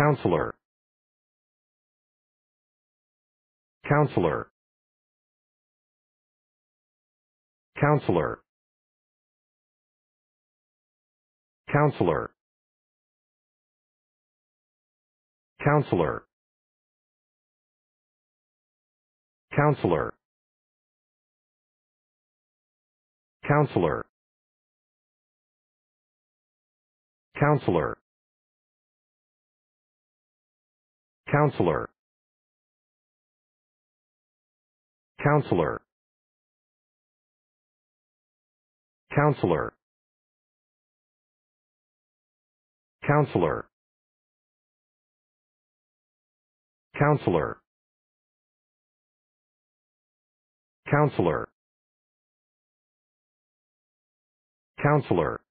Counselor. Counselor. Counselor. Counselor. Counselor. Counselor. Counselor. Counselor. Counselor. Counselor. Counselor. Counselor. Counselor. Counselor. Counselor.